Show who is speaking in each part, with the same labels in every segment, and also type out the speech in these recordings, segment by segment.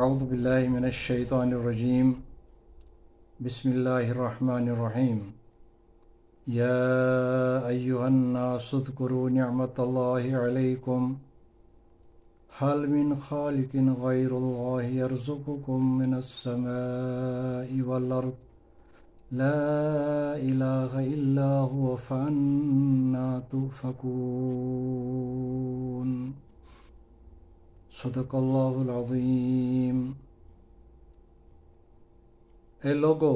Speaker 1: أعوذ بالله من الشيطان الرجيم بسم الله الرحمن الرحيم يا أيها الناس اذكروا نعمة الله عليكم هل من خالق غير الله يرزقكم من السماء والأرض لا إله إلا هو فأنا تؤفكون सदकल्लाजीम ए लोगो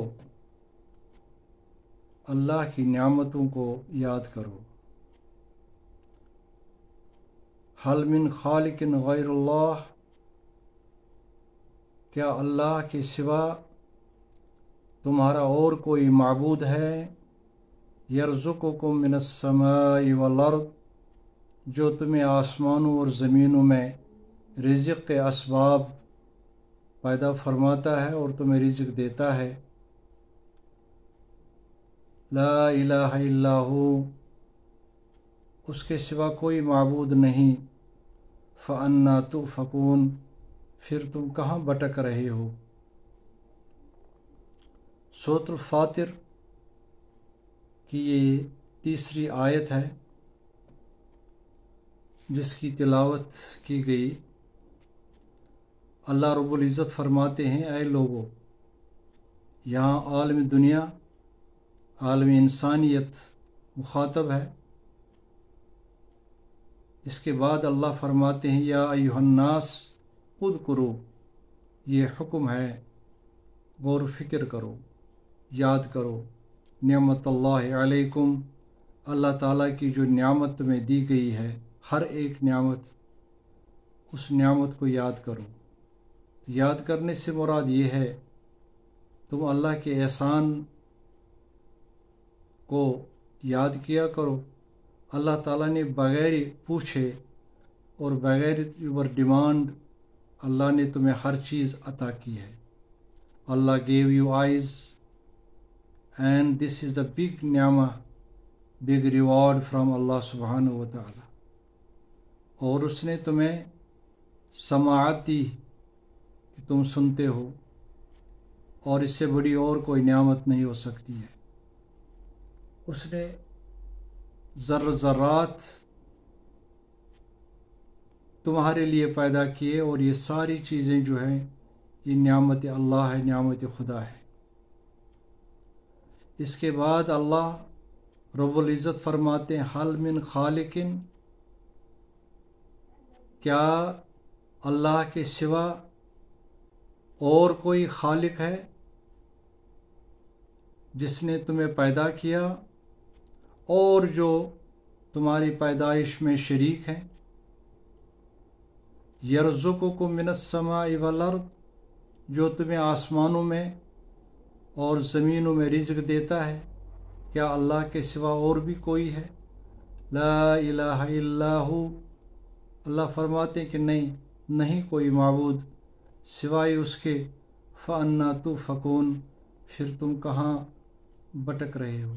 Speaker 1: अल्लाह की नामतों को याद करो हलमिन खालिकिन गैरुल्लाह क्या अल्लाह के सिवा तुम्हारा और कोई मबूद है को मिनसमाई वर्द जो तुम्हें आसमानों और ज़मीनों में रिजक के इसबाब पैदा फरमाता है और तुम्हें रिज़ देता है ला इला उसके सिवा कोई मबूद नहीं फ़न्ना तो फ़कून फिर तुम कहाँ भटक रहे हो सोतुल फातिर की ये तीसरी आयत है जिसकी तिलावत की गई अल्लाह रब्बुल इज़्ज़त फरमाते हैं आए लोगो यहाँ आलम दुनिया आलम इंसानियत मुखातब है इसके बाद अल्लाह फरमाते हैं या अयुहन्नास खुद करो ये हुक्म है गौर फिक्र करो याद करो नियामत अलैकुम अल्लाह ताला की जो नियामत में दी गई है हर एक नियामत उस नियामत को याद करो याद करने से मुराद ये है तुम अल्लाह के एहसान को याद किया करो अल्लाह ताला ने बग़ैर पूछे और बग़ैर यूर डिमांड अल्लाह ने तुम्हें हर चीज़ अता की है Allah gave you eyes and this is the big न्यामा बिग रिवॉर्ड फ्राम अल्लाह सुबहान व और उसने तुम्हें समाती कि तुम सुनते हो और इससे बड़ी और कोई नियामत नहीं हो सकती है उसने ज़र ज़रात तुम्हारे लिए पैदा किए और ये सारी चीज़ें जो हैं ये नियामत अल्लाह है नियामत खुदा है इसके बाद अल्लाह रबुल्ज़त फरमाते हैं हल मिन खालिकिन क्या अल्लाह के सिवा और कोई खालिक है जिसने तुम्हें पैदा किया और जो तुम्हारी पैदाइश में शरीक हैं यरजुको को मिनसमा वलर्द जो तुम्हें आसमानों में और ज़मीनों में रिज्क देता है क्या अल्लाह के सिवा और भी कोई है ला इलाहा इल्लाहु अल्लाह फरमाते कि नहीं नहीं कोई मबूद सिवाय उसके फ़न्ना तो फ़कून फिर तुम कहाँ भटक रहे हो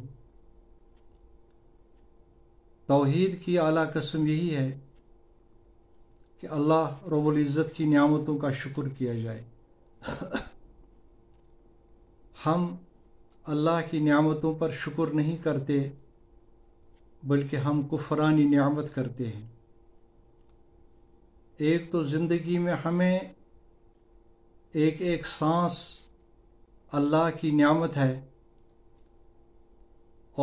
Speaker 1: तोहद की आला कस्म यही है कि अल्लाह इज़्ज़त की नियामतों का शुक्र किया जाए हम अल्लाह की नियामतों पर शुक्र नहीं करते बल्कि हम कुफरानी नियामत करते हैं एक तो ज़िंदगी में हमें एक एक सांस अल्लाह की नियामत है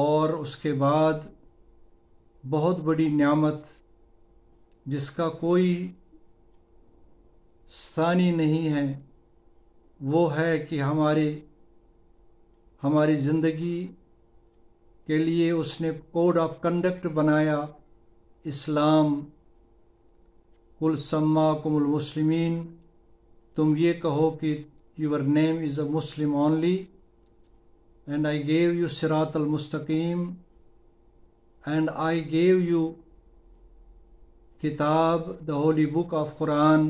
Speaker 1: और उसके बाद बहुत बड़ी नियामत जिसका कोई स्थानी नहीं है वो है कि हमारे हमारी ज़िंदगी के लिए उसने कोड ऑफ कंडक्ट बनाया इस्लाम कुल सम्मा कुमुल मुसलमिन तुम ये कहो कि your name is a Muslim only and I gave you सिरात मुस्तकीम एंड आई गेव यू किताब the holy book of Quran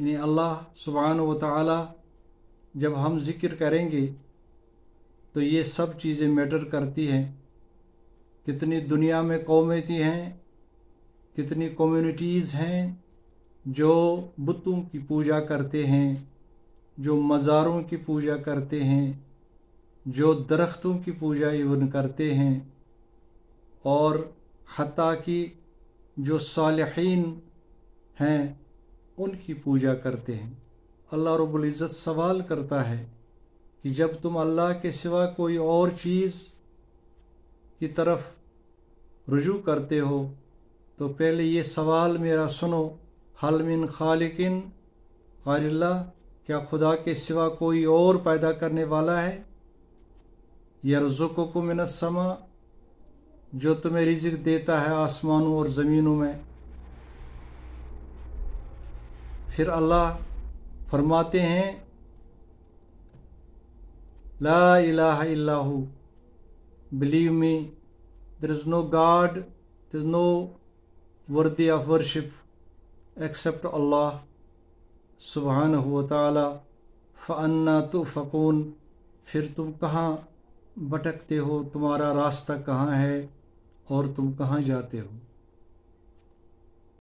Speaker 1: यानी अल्लाह सुबहान व ताली जब हम ज़िक्र करेंगे तो ये सब चीज़ें मैटर करती हैं कितनी दुनिया में कौमें हैं कितनी कम्युनिटीज़ हैं जो बुतों की पूजा करते हैं जो मज़ारों की पूजा करते हैं जो दरख्तों की पूजा इवन करते हैं और हती कि जो सालहीन हैं उनकी पूजा करते हैं अल्लाह रब्बुल इज़्ज़त सवाल करता है कि जब तुम अल्लाह के सिवा कोई और चीज़ की तरफ रुजू करते हो तो पहले ये सवाल मेरा सुनो मिन खालिकिन गारिल्ला क्या खुदा के सिवा कोई और पैदा करने वाला है यरजुको को समा जो तुम्हें रिजिक देता है आसमानों और ज़मीनों में फिर अल्लाह फरमाते हैं ला इलाहा इल्लाहु believe me there is no god there is no worthy of worship except Allah subhanahu wa ta'ala फ़न्ना तो फ़कून फिर तुम कहाँ भटकते हो तुम्हारा रास्ता कहाँ है और तुम कहाँ जाते हो